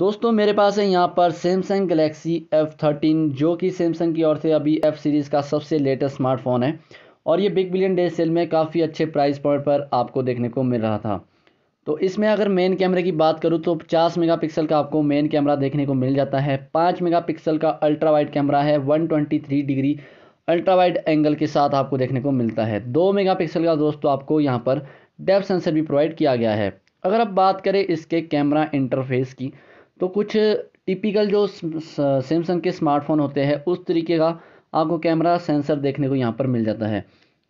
दोस्तों मेरे पास है यहाँ पर सैमसंग गलेक्सी एफ़ थर्टीन जो कि सैमसंग की ओर से अभी एफ़ सीरीज़ का सबसे लेटेस्ट स्मार्टफोन है और ये बिग बिलियन डे सेल में काफ़ी अच्छे प्राइस पॉइंट पर आपको देखने को मिल रहा था तो इसमें अगर मेन कैमरे की बात करूँ तो 50 मेगापिक्सल का आपको मेन कैमरा देखने को मिल जाता है 5 मेगापिक्सल का अल्ट्रा वाइड कैमरा है 123 डिग्री अल्ट्रा वाइड एंगल के साथ आपको देखने को मिलता है 2 मेगापिक्सल का दोस्तों आपको यहाँ पर डेप सेंसर भी प्रोवाइड किया गया है अगर आप बात करें इसके कैमरा इंटरफेस की तो कुछ टिपिकल जो सैमसंग के स्मार्टफ़ोन होते हैं उस तरीके का आपको कैमरा सेंसर देखने को यहाँ पर मिल जाता है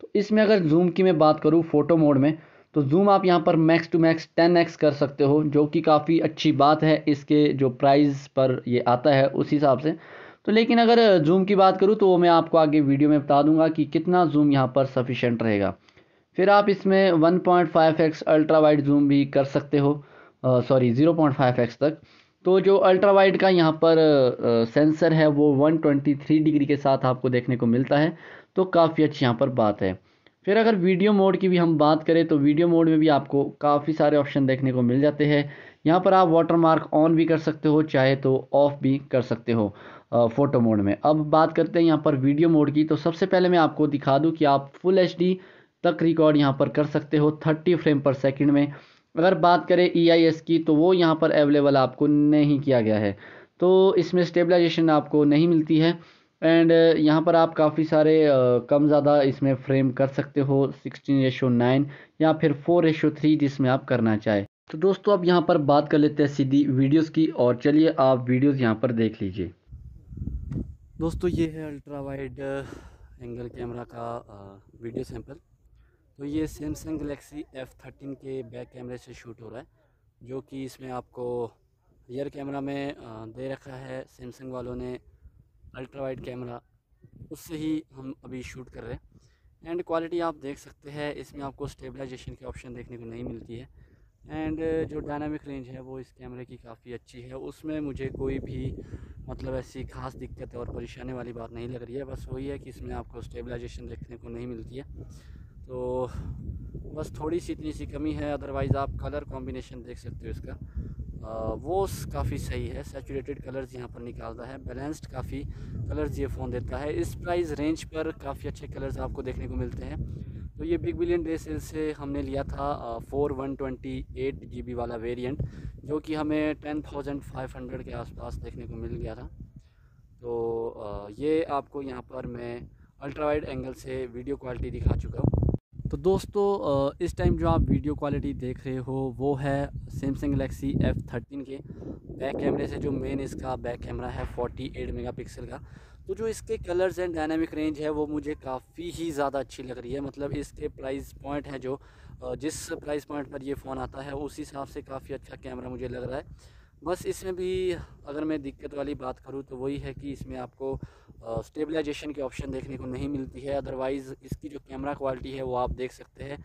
तो इसमें अगर जूम की मैं बात करूँ फ़ोटो मोड में तो जूम आप यहाँ पर max two max ten X कर सकते हो जो कि काफ़ी अच्छी बात है इसके जो प्राइस पर ये आता है उस हिसाब से तो लेकिन अगर जूम की बात करूँ तो वो मैं आपको आगे वीडियो में बता दूंगा कि कितना जूम यहाँ पर सफिशेंट रहेगा फिर आप इसमें one X ultra wide zoom भी कर सकते हो सॉरी ज़ीरो एक्स तक तो जो अल्ट्रा वाइड का यहाँ पर सेंसर है वो 123 डिग्री के साथ आपको देखने को मिलता है तो काफ़ी अच्छी यहाँ पर बात है फिर अगर वीडियो मोड की भी हम बात करें तो वीडियो मोड में भी आपको काफ़ी सारे ऑप्शन देखने को मिल जाते हैं यहाँ पर आप वाटर मार्क ऑन भी कर सकते हो चाहे तो ऑफ़ भी कर सकते हो फ़ोटो मोड में अब बात करते हैं यहाँ पर वीडियो मोड की तो सबसे पहले मैं आपको दिखा दूँ कि आप फुल एच तक रिकॉर्ड यहाँ पर कर सकते हो थर्टी फ्रेम पर सेकेंड में अगर बात करें ई e की तो वो यहाँ पर अवेलेबल आपको नहीं किया गया है तो इसमें स्टेबलाइजेशन आपको नहीं मिलती है एंड uh, यहाँ पर आप काफ़ी सारे uh, कम ज़्यादा इसमें फ्रेम कर सकते हो सिक्सटीन रेशो नाइन या फिर फोर रेशो थ्री जिसमें आप करना चाहें तो दोस्तों अब यहाँ पर बात कर लेते हैं सीधी वीडियोस की और चलिए आप वीडियोस यहाँ पर देख लीजिए दोस्तों ये है अल्ट्रा वाइड एंगल कैमरा का वीडियो uh, सैंपल तो ये सैमसंग गलेक्सी एफ़ थर्टीन के बैक कैमरे से शूट हो रहा है जो कि इसमें आपको रियर कैमरा में दे रखा है सैमसंग वालों ने अल्ट्रा वाइड कैमरा उससे ही हम अभी शूट कर रहे हैं एंड क्वालिटी आप देख सकते हैं इसमें आपको स्टेबलाइजेशन के ऑप्शन देखने को नहीं मिलती है एंड जो डायनामिक रेंज है वो इस कैमरे की काफ़ी अच्छी है उसमें मुझे कोई भी मतलब ऐसी खास दिक्कत और परेशानी वाली बात नहीं लग रही है बस वही है कि इसमें आपको स्टेबलाइजेशन देखने को नहीं मिलती है तो बस थोड़ी सी इतनी सी कमी है अदरवाइज़ आप कलर कॉम्बिनेशन देख सकते हो इसका आ, वो काफ़ी सही है सेचूरेटेड कलर्स यहाँ पर निकालता है बैलेंस्ड काफ़ी कलर्स ये फ़ोन देता है इस प्राइस रेंज पर काफ़ी अच्छे कलर्स आपको देखने को मिलते हैं तो ये बिग बिलियन डे सेल से हमने लिया था four one twenty eight G B वाला वेरिएंट जो कि हमें टेन थाउजेंड फाइव हंड्रेड के आसपास देखने को मिल गया था तो आ, ये आपको यहाँ पर मैं अल्ट्रावाइड एंगल से वीडियो क्वालिटी दिखा चुका हूँ तो दोस्तों इस टाइम जो आप वीडियो क्वालिटी देख रहे हो वो है सैमसंग गलेक्सी एफ़ थर्टीन के बैक कैमरे से जो मेन इसका बैक कैमरा है 48 मेगापिक्सल का तो जो इसके कलर्स एंड डायनामिक रेंज है वो मुझे काफ़ी ही ज़्यादा अच्छी लग रही है मतलब इसके प्राइस पॉइंट है जो जिस प्राइस पॉइंट पर ये फ़ोन आता है उस हिसाब से काफ़ी अच्छा कैमरा मुझे लग रहा है बस इसमें भी अगर मैं दिक्कत वाली बात करूँ तो वही है कि इसमें आपको स्टेबलाइजेशन के ऑप्शन देखने को नहीं मिलती है अदरवाइज़ इसकी जो कैमरा क्वालिटी है वो आप देख सकते हैं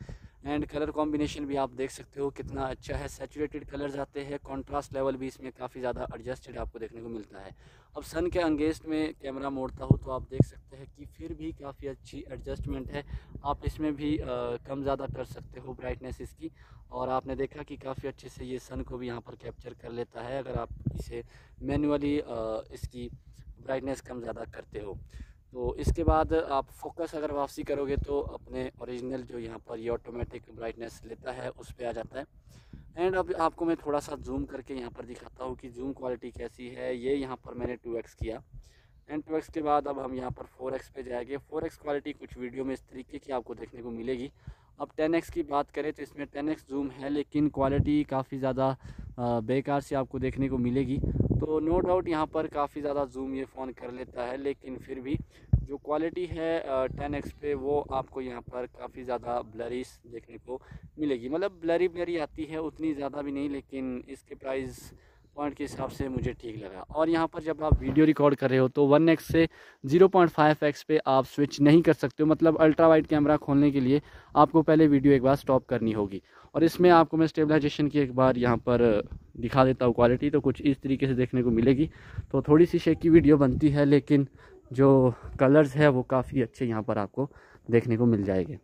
एंड कलर कॉम्बिनेशन भी आप देख सकते हो कितना अच्छा है सेचूरेटेड कलर्स आते हैं कॉन्ट्रास्ट लेवल भी इसमें काफ़ी ज़्यादा एडजस्टेड आपको देखने को मिलता है अब सन के अंगेस्ट में कैमरा मोड़ता हो तो आप देख सकते हैं कि फिर भी काफ़ी अच्छी एडजस्टमेंट है आप इसमें भी आ, कम ज़्यादा कर सकते हो ब्राइटनेस इसकी और आपने देखा कि काफ़ी अच्छे से ये सन को भी यहाँ पर कैप्चर कर लेता है अगर आप इसे मैनुअली इसकी ब्राइटनेस कम ज़्यादा करते हो तो इसके बाद आप फोकस अगर वापसी करोगे तो अपने ओरिजिनल जो यहाँ पर ये ऑटोमेटिक ब्राइटनेस लेता है उस पर आ जाता है एंड अब आपको मैं थोड़ा सा जूम करके यहाँ पर दिखाता हूँ कि जूम क्वालिटी कैसी है ये यहाँ पर मैंने एक्स किया एंड एक्स के बाद अब हम यहाँ पर एक्स पे जाएंगे एक्स क्वालिटी कुछ वीडियो में इस तरीके की आपको देखने को मिलेगी अब एक्स की बात करें तो इसमें एक्स जूम है लेकिन क्वालिटी काफ़ी ज़्यादा बेकार से आपको देखने को मिलेगी तो नो डाउट यहाँ पर काफ़ी ज़्यादा जूम ये फ़ोन कर लेता है लेकिन फिर भी जो क्वालिटी है टेन एक्स पे वो आपको यहाँ पर काफ़ी ज़्यादा ब्लरिश देखने को मिलेगी मतलब ब्लरी ब्लरी आती है उतनी ज़्यादा भी नहीं लेकिन इसके प्राइस पॉइंट के हिसाब से मुझे ठीक लगा और यहाँ पर जब आप वीडियो रिकॉर्ड कर रहे हो तो वन एक्स से जीरो पॉइंट फाइव एक्स पे आप स्विच नहीं कर सकते हो मतलब अल्ट्रा वाइड कैमरा खोलने के लिए आपको पहले वीडियो एक बार स्टॉप करनी होगी और इसमें आपको मैं स्टेबलाइजेशन की एक बार यहाँ पर दिखा देता हूँ क्वालिटी तो कुछ इस तरीके से देखने को मिलेगी तो थोड़ी सी शेक की वीडियो बनती है लेकिन जो कलर्स है वो काफ़ी अच्छे यहाँ पर आपको देखने को मिल जाएंगे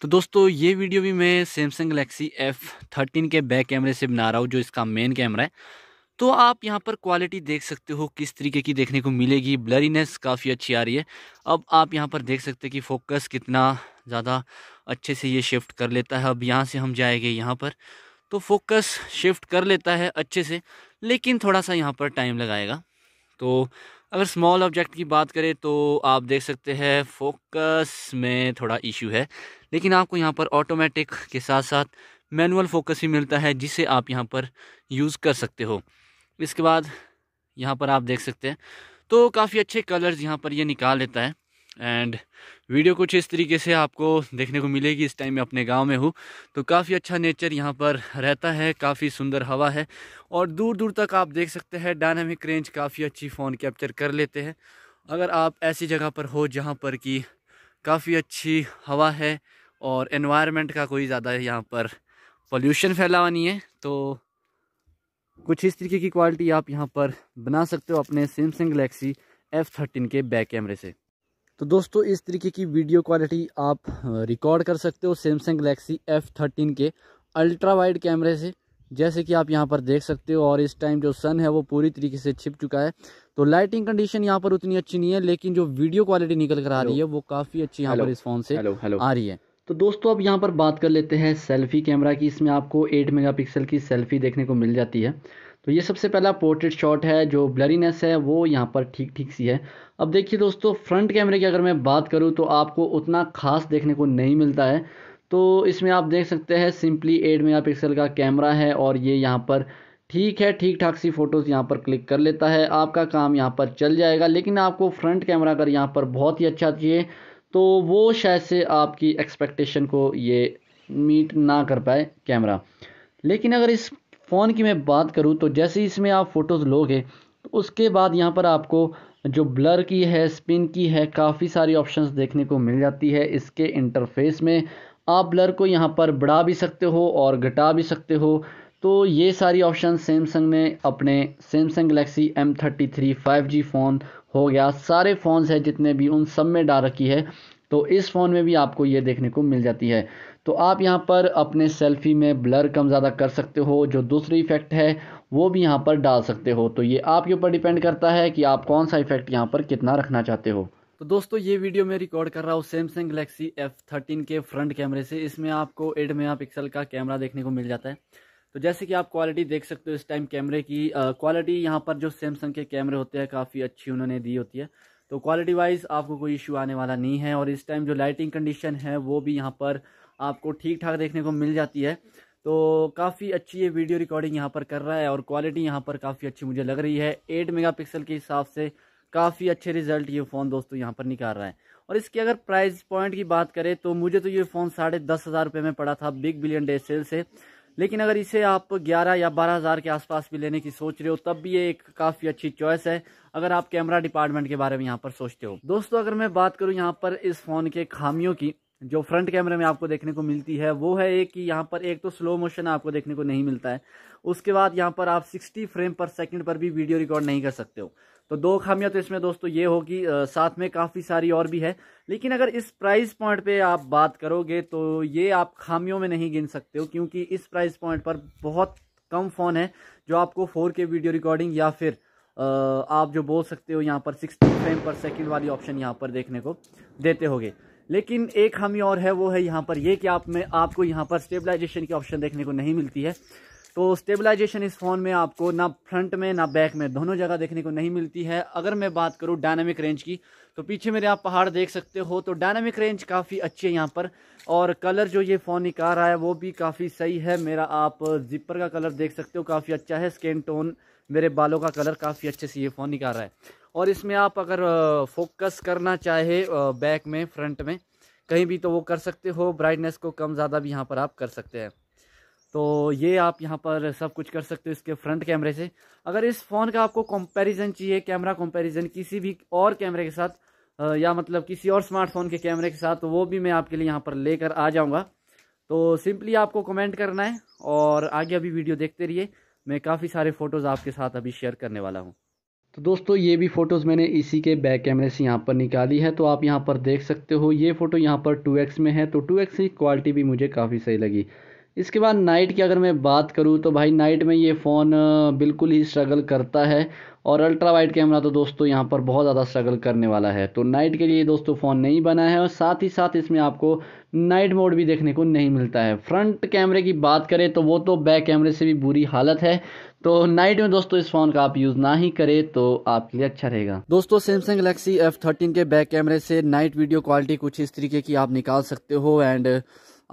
तो दोस्तों ये वीडियो भी मैं सैमसंग गलेक्सी एफ़ थर्टीन के बैक कैमरे से बना रहा हूँ जो इसका मेन कैमरा है तो आप यहाँ पर क्वालिटी देख सकते हो किस तरीके की देखने को मिलेगी ब्लरीनेस काफ़ी अच्छी आ रही है अब आप यहाँ पर देख सकते हैं कि फोकस कितना ज़्यादा अच्छे से ये शिफ्ट कर लेता है अब यहाँ से हम जाएंगे यहाँ पर तो फोकस शिफ्ट कर लेता है अच्छे से लेकिन थोड़ा सा यहाँ पर टाइम लगाएगा तो अगर स्मॉल ऑब्जेक्ट की बात करें तो आप देख सकते हैं फोकस में थोड़ा इशू है लेकिन आपको यहाँ पर ऑटोमेटिक के साथ साथ मैनुअल फोकस भी मिलता है जिसे आप यहाँ पर यूज़ कर सकते हो इसके बाद यहाँ पर आप देख सकते हैं तो काफ़ी अच्छे कलर्स यहाँ पर ये यह निकाल लेता है एंड वीडियो कुछ इस तरीके से आपको देखने को मिलेगी इस टाइम मैं अपने गांव में हूँ तो काफ़ी अच्छा नेचर यहाँ पर रहता है काफ़ी सुंदर हवा है और दूर दूर तक आप देख सकते हैं डायनामिक रेंज काफ़ी अच्छी फ़ोन कैप्चर कर लेते हैं अगर आप ऐसी जगह पर हो जहाँ पर कि काफ़ी अच्छी हवा है और इन्वायरमेंट का कोई ज़्यादा यहाँ पर पोल्यूशन फैलावा नहीं है तो कुछ इस तरीके की क्वालिटी आप यहाँ पर बना सकते हो अपने सैमसंग गलेक्सी एफ़ थर्टीन के बैक कैमरे से तो दोस्तों इस तरीके की वीडियो क्वालिटी आप रिकॉर्ड कर सकते हो सैमसंग गलेक्सी एफ़ थर्टीन के अल्ट्रा वाइड कैमरे से जैसे कि आप यहाँ पर देख सकते हो और इस टाइम जो सन है वो पूरी तरीके से छिप चुका है तो लाइटिंग कंडीशन यहाँ पर उतनी अच्छी नहीं है लेकिन जो वीडियो क्वालिटी निकल कर आ रही है वो काफ़ी अच्छी यहाँ पर इस फ़ोन से हेलो, हेलो। आ रही है तो दोस्तों अब यहाँ पर बात कर लेते हैं सेल्फ़ी कैमरा की इसमें आपको एट मेगा की सेल्फ़ी देखने को मिल जाती है तो ये सबसे पहला पोर्ट्रेट शॉट है जो ब्लरीनेस है वो यहाँ पर ठीक ठीक सी है अब देखिए दोस्तों फ्रंट कैमरे की अगर मैं बात करूँ तो आपको उतना खास देखने को नहीं मिलता है तो इसमें आप देख सकते हैं सिंपली एट मेगा पिक्सल का कैमरा है और ये यहाँ पर ठीक है ठीक ठाक सी फ़ोटोज़ यहाँ पर क्लिक कर लेता है आपका काम यहाँ पर चल जाएगा लेकिन आपको फ्रंट कैमरा अगर यहाँ पर बहुत ही अच्छा चाहिए तो वो शायद से आपकी एक्सपेक्टेशन को ये मीट ना कर पाए कैमरा लेकिन अगर इस फ़ोन की मैं बात करूँ तो जैसे इसमें आप फ़ोटोज़ लोगे तो उसके बाद यहाँ पर आपको जो ब्लर की है स्पिन की है काफ़ी सारी ऑप्शंस देखने को मिल जाती है इसके इंटरफेस में आप ब्लर को यहाँ पर बढ़ा भी सकते हो और घटा भी सकते हो तो ये सारी ऑप्शन सैमसंग ने अपने Samsung Galaxy M thirty three five G phone हो गया सारे फ़ोन्स हैं जितने भी उन सब में डाल रखी है तो इस फ़ोन में भी आपको ये देखने को मिल जाती है तो आप यहाँ पर अपने सेल्फी में ब्लर कम ज़्यादा कर सकते हो जो दूसरी इफ़ेक्ट है वो भी यहाँ पर डाल सकते हो तो ये आपके ऊपर डिपेंड करता है कि आप कौन सा इफ़ेक्ट यहाँ पर कितना रखना चाहते हो तो दोस्तों ये वीडियो मैं रिकॉर्ड कर रहा हूँ सैमसंग गलेक्सी एफ थर्टीन के फ्रंट कैमरे से इसमें आपको एट मेगा पिक्सल का कैमरा देखने को मिल जाता है तो जैसे कि आप क्वालिटी देख सकते हो इस टाइम कैमरे की क्वालिटी यहाँ पर जो सैमसंग के कैमरे होते हैं काफ़ी अच्छी उन्होंने दी होती है तो क्वालिटी वाइज आपको कोई इशू आने वाला नहीं है और इस टाइम जो लाइटिंग कंडीशन है वो भी यहाँ पर आपको ठीक ठाक देखने को मिल जाती है तो काफ़ी अच्छी ये वीडियो रिकॉर्डिंग यहाँ पर कर रहा है और क्वालिटी यहाँ पर काफ़ी अच्छी मुझे लग रही है एट मेगापिक्सल के हिसाब से काफ़ी अच्छे रिजल्ट ये फ़ोन दोस्तों यहाँ पर निकाल रहा है और इसके अगर प्राइस पॉइंट की बात करें तो मुझे तो ये फ़ोन साढ़े दस हज़ार रुपये में पड़ा था बिग बिलियन डे सेल से लेकिन अगर इसे आप 11 या 12000 के आसपास भी लेने की सोच रहे हो तब भी ये एक काफ़ी अच्छी चॉइस है अगर आप कैमरा डिपार्टमेंट के बारे में यहाँ पर सोचते हो दोस्तों अगर मैं बात करूँ यहाँ पर इस फ़ोन के खामियों की जो फ्रंट कैमरे में आपको देखने को मिलती है वो है एक कि यहाँ पर एक तो स्लो मोशन आपको देखने को नहीं मिलता है उसके बाद यहाँ पर आप सिक्सटी फ्रेम पर सेकंड पर भी वीडियो रिकॉर्ड नहीं कर सकते हो तो दो खामियां तो इसमें दोस्तों ये होगी साथ में काफ़ी सारी और भी है लेकिन अगर इस प्राइस पॉइंट पे आप बात करोगे तो ये आप खामियों में नहीं गिन सकते हो क्योंकि इस प्राइस पॉइंट पर बहुत कम फ़ोन है जो आपको फोर के वीडियो रिकॉर्डिंग या फिर आप जो बोल सकते हो यहाँ पर सिक्सटी फ्रेम पर सेकेंड वाली ऑप्शन यहाँ पर देखने को देते होगे लेकिन एक खामी और है वो है यहाँ पर ये कि आप में आपको यहाँ पर स्टेबलाइजेशन की ऑप्शन देखने को नहीं मिलती है तो स्टेबलाइजेशन इस फ़ोन में आपको ना फ्रंट में ना बैक में दोनों जगह देखने को नहीं मिलती है अगर मैं बात करूँ डायनामिक रेंज की तो पीछे मेरे आप पहाड़ देख सकते हो तो डायनामिक रेंज काफ़ी अच्छी है यहाँ पर और कलर जो ये फ़ोन निकाल रहा है वो भी काफ़ी सही है मेरा आप जिपर का कलर देख सकते हो काफ़ी अच्छा है स्किन टोन मेरे बालों का कलर काफ़ी अच्छे से ये फ़ोन निकाल रहा है और इसमें आप अगर फोकस करना चाहे बैक में फ्रंट में कहीं भी तो वो कर सकते हो ब्राइटनेस को कम ज़्यादा भी यहाँ पर आप कर सकते हैं तो ये आप यहाँ पर सब कुछ कर सकते हो इसके फ्रंट कैमरे से अगर इस फ़ोन का आपको कंपैरिजन चाहिए कैमरा कंपैरिजन किसी भी और कैमरे के साथ या मतलब किसी और स्मार्टफोन के कैमरे के साथ तो वो भी मैं आपके लिए यहाँ पर लेकर आ जाऊँगा तो सिंपली आपको कमेंट करना है और आगे अभी वीडियो देखते रहिए मैं काफ़ी सारे फ़ोटोज़ आपके साथ अभी शेयर करने वाला हूँ तो दोस्तों ये भी फ़ोटोज़ मैंने इसी के बैक कैमरे से यहाँ पर निकाली है तो आप यहाँ पर देख सकते हो ये फ़ोटो यहाँ पर 2x में है तो 2x की क्वालिटी भी मुझे काफ़ी सही लगी इसके बाद नाइट की अगर मैं बात करूँ तो भाई नाइट में ये फ़ोन बिल्कुल ही स्ट्रगल करता है और अल्ट्रा वाइड कैमरा तो दोस्तों यहाँ पर बहुत ज़्यादा स्ट्रगल करने वाला है तो नाइट के लिए दोस्तों फ़ोन नहीं बना है और साथ ही साथ इसमें आपको नाइट मोड भी देखने को नहीं मिलता है फ्रंट कैमरे की बात करें तो वो तो बैक कैमरे से भी बुरी हालत है तो नाइट में दोस्तों इस फ़ोन का आप यूज़ ना ही करें तो आपके लिए अच्छा रहेगा दोस्तों सैमसंग गलेक्सी एफ थर्टीन के बैक कैमरे से नाइट वीडियो क्वालिटी कुछ इस तरीके की आप निकाल सकते हो एंड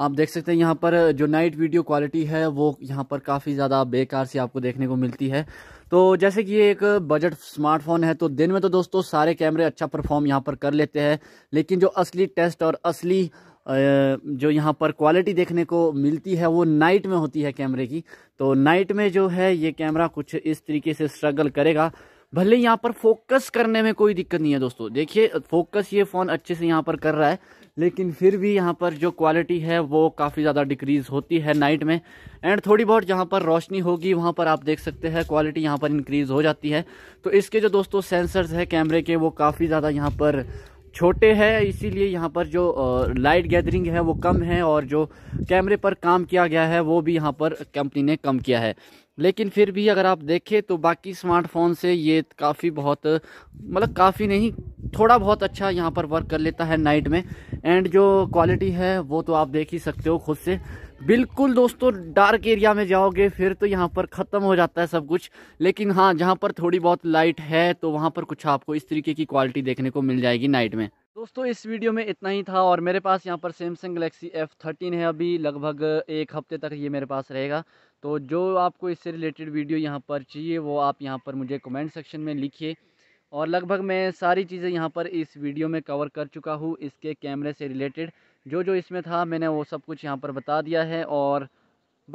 आप देख सकते हैं यहाँ पर जो नाइट वीडियो क्वालिटी है वो यहाँ पर काफ़ी ज़्यादा बेकार सी आपको देखने को मिलती है तो जैसे कि ये एक बजट स्मार्टफोन है तो दिन में तो दोस्तों सारे कैमरे अच्छा परफॉर्म यहाँ पर कर लेते हैं लेकिन जो असली टेस्ट और असली जो यहाँ पर क्वालिटी देखने को मिलती है वो नाइट में होती है कैमरे की तो नाइट में जो है ये कैमरा कुछ इस तरीके से स्ट्रगल करेगा भले यहाँ पर फोकस करने में कोई दिक्कत नहीं है दोस्तों देखिए फोकस ये फ़ोन अच्छे से यहाँ पर कर रहा है लेकिन फिर भी यहाँ पर जो क्वालिटी है वो काफ़ी ज़्यादा डिक्रीज़ होती है नाइट में एंड थोड़ी बहुत जहाँ पर रोशनी होगी वहाँ पर आप देख सकते हैं क्वालिटी यहाँ पर इंक्रीज़ हो जाती है तो इसके जो दोस्तों सेंसर्स है कैमरे के वो काफ़ी ज़्यादा यहाँ पर छोटे हैं इसीलिए यहाँ पर जो लाइट गैदरिंग है वो कम है और जो कैमरे पर काम किया गया है वो भी यहाँ पर कंपनी ने कम किया है लेकिन फिर भी अगर आप देखें तो बाकी स्मार्टफोन से ये काफ़ी बहुत मतलब काफ़ी नहीं थोड़ा बहुत अच्छा यहाँ पर वर्क कर लेता है नाइट में एंड जो क्वालिटी है वो तो आप देख ही सकते हो खुद से बिल्कुल दोस्तों डार्क एरिया में जाओगे फिर तो यहाँ पर ख़त्म हो जाता है सब कुछ लेकिन हाँ जहाँ पर थोड़ी बहुत लाइट है तो वहाँ पर कुछ आपको इस तरीके की क्वालिटी देखने को मिल जाएगी नाइट में दोस्तों इस वीडियो में इतना ही था और मेरे पास यहाँ पर सैमसंग गलेक्सी एफ़ थर्टीन है अभी लगभग एक हफ्ते तक ये मेरे पास रहेगा तो जो आपको इससे रिलेटेड वीडियो यहाँ पर चाहिए वो आप यहाँ पर मुझे कमेंट सेक्शन में लिखिए और लगभग मैं सारी चीज़ें यहाँ पर इस वीडियो में कवर कर चुका हूँ इसके कैमरे से रिलेटेड जो जो इसमें था मैंने वो सब कुछ यहाँ पर बता दिया है और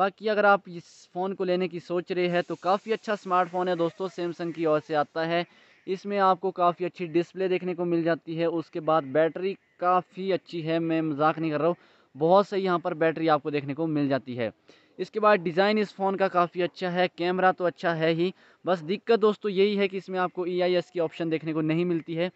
बाकी अगर आप इस फ़ोन को लेने की सोच रहे हैं तो काफ़ी अच्छा स्मार्टफोन है दोस्तों सैमसंग की ओर से आता है इसमें आपको काफ़ी अच्छी डिस्प्ले देखने को मिल जाती है उसके बाद बैटरी काफ़ी अच्छी है मैं मजाक नहीं कर रहा हूँ बहुत सही यहाँ पर बैटरी आपको देखने को मिल जाती है इसके बाद डिज़ाइन इस फ़ोन का काफ़ी अच्छा है कैमरा तो अच्छा है ही बस दिक्कत दोस्तों यही है कि इसमें आपको ई e की ऑप्शन देखने को नहीं मिलती है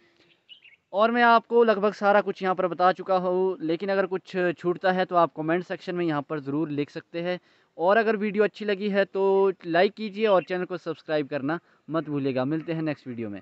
और मैं आपको लगभग सारा कुछ यहाँ पर बता चुका हूँ लेकिन अगर कुछ छूटता है तो आप कमेंट सेक्शन में यहाँ पर ज़रूर लिख सकते हैं और अगर वीडियो अच्छी लगी है तो लाइक कीजिए और चैनल को सब्सक्राइब करना मत भूलिएगा मिलते हैं नेक्स्ट वीडियो में